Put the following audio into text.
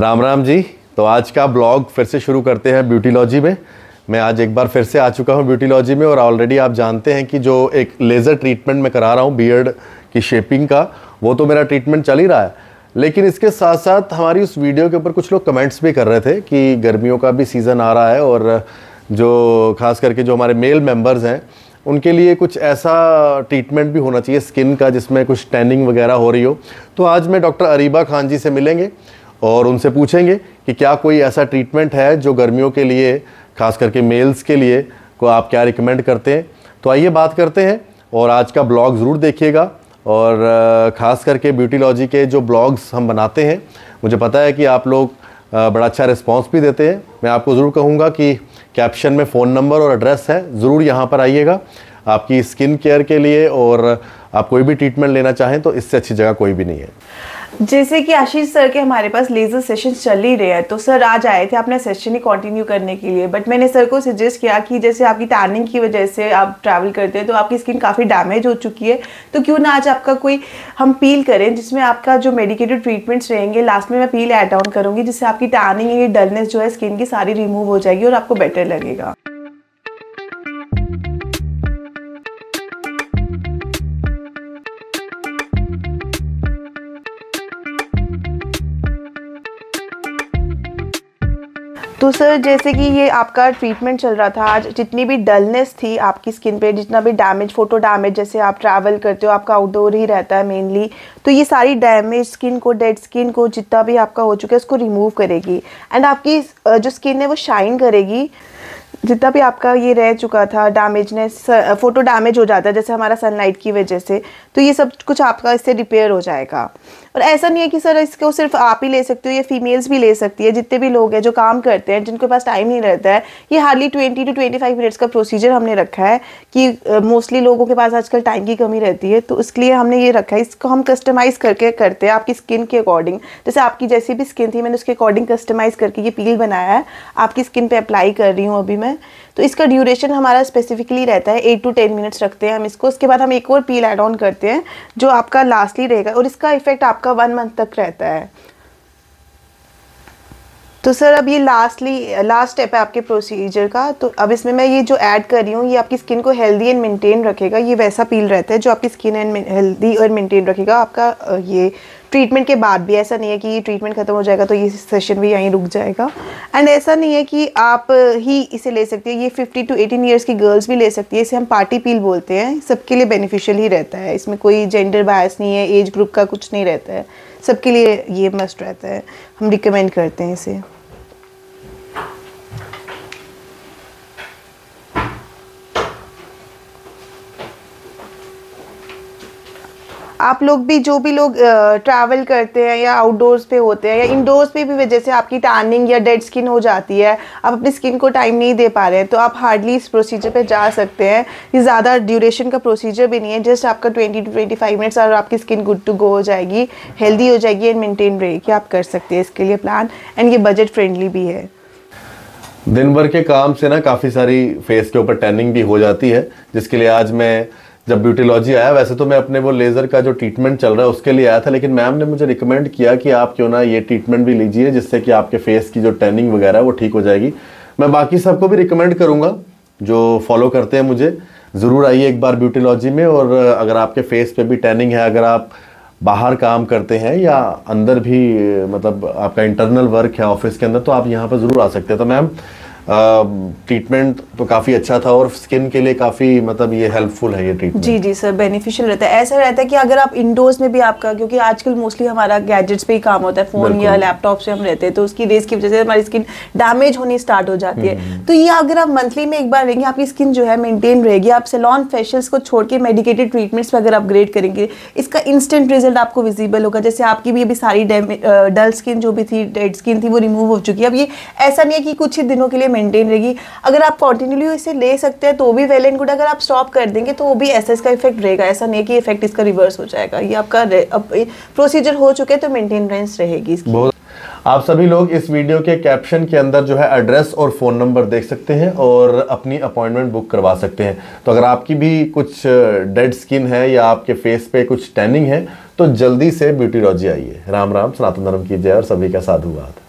राम राम जी तो आज का ब्लॉग फिर से शुरू करते हैं ब्यूटीलॉजी में मैं आज एक बार फिर से आ चुका हूँ ब्यूटीलॉजी में और ऑलरेडी आप जानते हैं कि जो एक लेज़र ट्रीटमेंट मैं करा रहा हूँ बियर्ड की शेपिंग का वो तो मेरा ट्रीटमेंट चल ही रहा है लेकिन इसके साथ साथ हमारी उस वीडियो के ऊपर कुछ लोग कमेंट्स भी कर रहे थे कि गर्मियों का भी सीज़न आ रहा है और जो खास करके जो हमारे मेल मेम्बर्स हैं उनके लिए कुछ ऐसा ट्रीटमेंट भी होना चाहिए स्किन का जिसमें कुछ टैनिंग वगैरह हो रही हो तो आज मैं डॉक्टर अरीबा खान जी से मिलेंगे और उनसे पूछेंगे कि क्या कोई ऐसा ट्रीटमेंट है जो गर्मियों के लिए खास करके मेल्स के लिए को आप क्या रिकमेंड करते हैं तो आइए बात करते हैं और आज का ब्लॉग ज़रूर देखिएगा और ख़ास करके ब्यूटीलॉजी के जो ब्लॉग्स हम बनाते हैं मुझे पता है कि आप लोग बड़ा अच्छा रिस्पॉन्स भी देते हैं मैं आपको ज़रूर कहूँगा कि कैप्शन में फ़ोन नंबर और एड्रेस है ज़रूर यहाँ पर आइएगा आपकी स्किन केयर के लिए और आप कोई भी ट्रीटमेंट लेना चाहें तो इससे अच्छी जगह कोई भी नहीं है जैसे कि आशीष सर के हमारे पास लेज़र सेशन चल ही रहे हैं तो सर आज आए थे अपना सेशन ही कंटिन्यू करने के लिए बट मैंने सर को सजेस्ट किया कि जैसे आपकी टैनिंग की वजह से आप ट्रैवल करते हैं तो आपकी स्किन काफ़ी डैमेज हो चुकी है तो क्यों ना आज आपका कोई हम पील करें जिसमें आपका जो मेडिकेटेड ट्रीटमेंट्स रहेंगे लास्ट में मैं पील एड ऑन करूँगी जिससे आपकी टैनिंग ये डलनेस जो है स्किन की सारी रिमूव हो जाएगी और आपको बेटर लगेगा तो सर जैसे कि ये आपका ट्रीटमेंट चल रहा था आज जितनी भी डलनेस थी आपकी स्किन पे जितना भी डैमेज फोटो डैमेज जैसे आप ट्रैवल करते हो आपका आउटडोर ही रहता है मेनली तो ये सारी डैमेज स्किन को डेड स्किन को जितना भी आपका हो चुका है उसको रिमूव करेगी एंड आपकी जो स्किन है वो शाइन करेगी जितना भी आपका ये रह चुका था डैमेजनेस फ़ोटो डैमेज हो जाता है जैसे हमारा सनलाइट की वजह से तो ये सब कुछ आपका इससे रिपेयर हो जाएगा और ऐसा नहीं है कि सर इसको सिर्फ आप ही ले सकते हो या फीमेल्स भी ले सकती है जितने भी लोग हैं जो काम करते हैं जिनके पास टाइम नहीं रहता है ये hardly twenty to twenty five minutes का प्रोसीजर हमने रखा है कि मोस्टली लोगों के पास आजकल टाइम की कमी रहती है तो इसलिए हमने ये रखा है इसको हम कस्टमाइज़ करके करते हैं आपकी स्किन के अकॉर्डिंग जैसे आपकी जैसी भी स्किन थी मैंने उसके अकॉर्डिंग कस्टमाइज़ करके ये पील बनाया है आपकी स्किन पर अप्लाई कर रही हूँ अभी मैं तो इसका ड्यूरेशन हमारा स्पेसिफिकली रहता है एट टू टेन मिनट्स रखते हैं हम इसको उसके बाद हम एक और पील एड ऑन करते हैं जो आपका लास्टली रहेगा और इसका इफेक्ट आपका आपका वन मंथ तक रहता है तो सर अब ये लास्टली लास्ट स्टेप है आपके प्रोसीजर का तो अब इसमें मैं ये जो ऐड कर रही हूँ ये आपकी स्किन को हेल्दी एंड मेंटेन रखेगा ये वैसा पील रहता है जो आपकी स्किन एंड हेल्दी और मेंटेन रखेगा आपका ये ट्रीटमेंट के बाद भी ऐसा नहीं है कि ये ट्रीटमेंट ख़त्म हो जाएगा तो ये सेशन भी यहीं रुक जाएगा एंड ऐसा नहीं है कि आप ही इसे ले सकती है ये 50 टू 18 ईयर्स की गर्ल्स भी ले सकती है इसे हम पार्टी पील बोलते हैं सबके लिए बेनिफिशियल ही रहता है इसमें कोई जेंडर बायस नहीं है एज ग्रुप का कुछ नहीं रहता है सबके लिए ये मस्ट रहता है हम रिकमेंड करते हैं इसे आप लोग भी जो भी लोग ट्रैवल करते हैं या आउटडोर्स पे होते हैं या इंडोर्स पे भी वजह से आपकी टर्निंग या डेड स्किन हो जाती है आप अपनी स्किन को टाइम नहीं दे पा रहे हैं तो आप हार्डली इस प्रोसीजर पे जा सकते हैं ये ज़्यादा ड्यूरेशन का प्रोसीजर भी नहीं है जस्ट आपका twenty to twenty five minutes और आपकी स्किन गुड टू गो हो जाएगी हेल्दी हो जाएगी एंड मेनटेन रहेगी आप कर सकते हैं इसके लिए प्लान एंड ये बजट फ्रेंडली भी है दिन भर के काम से ना काफ़ी सारी फेस के ऊपर टर्निंग भी हो जाती है जिसके लिए आज मैं जब ब्यूटीलॉजी आया वैसे तो मैं अपने वो लेज़र का जो ट्रीटमेंट चल रहा है उसके लिए आया था लेकिन मैम ने मुझे रिकमेंड किया कि आप क्यों ना ये ट्रीटमेंट भी लीजिए जिससे कि आपके फेस की जो टैनिंग वगैरह वो ठीक हो जाएगी मैं बाकी सबको भी रिकमेंड करूँगा जो फॉलो करते हैं मुझे ज़रूर आइए एक बार ब्यूटीलॉजी में और अगर आपके फेस पे भी टैनिंग है अगर आप बाहर काम करते हैं या अंदर भी मतलब आपका इंटरनल वर्क है ऑफिस के अंदर तो आप यहाँ पर ज़रूर आ सकते हैं तो मैम ट्रीटमेंट um, तो काफ़ी अच्छा था और स्किन के लिए काफ़ी मतलब ये हेल्पफुल है ये ट्रीटमेंट जी जी सर बेनिफिशियल रहता है ऐसा रहता है कि अगर आप इंडोर्स में भी आपका क्योंकि आजकल मोस्टली हमारा गैजेट्स पे ही काम होता है फ़ोन या लैपटॉप से हम रहते हैं तो उसकी रेस की वजह से हमारी स्किन डैमेज होनी स्टार्ट हो जाती है हम्म। तो ये अगर आप मंथली में एक बार रहेंगे आपकी स्किन जो है मेनटेन रहेगी आप सेलॉन फेशियल्स को छोड़ के मेडिकेटेड ट्रीटमेंट्स पर अगर अपग्रेड करेंगे इसका इंस्टेंट रिजल्ट आपको विजिबल होगा जैसे आपकी भी अभी सारी डल स्किन जो भी थी डेड स्किन थी वो रिमूव हो चुकी है अब ये ऐसा नहीं है कि कुछ ही दिनों के लिए मेंटेन रहेगी अगर आप कॉन्टिन्यूली इसे ले सकते हैं तो भी वेल एंड गुड अगर आप स्टॉप कर देंगे तो वो भी ऐसा इसका इफेक्ट रहेगा ऐसा नहीं है कि इफेक्ट इसका रिवर्स हो जाएगा ये आपका प्रोसीजर हो चुके तो मेंटेनेंस रहेगी इसकी आप सभी लोग इस वीडियो के कैप्शन के अंदर जो है एड्रेस और फ़ोन नंबर देख सकते हैं और अपनी अपॉइंटमेंट बुक करवा सकते हैं तो अगर आपकी भी कुछ डेड स्किन है या आपके फेस पे कुछ टैनिंग है तो जल्दी से ब्यूटीरोलॉजी आइए राम राम सनातन धर्म की जय और सभी का साधुवाद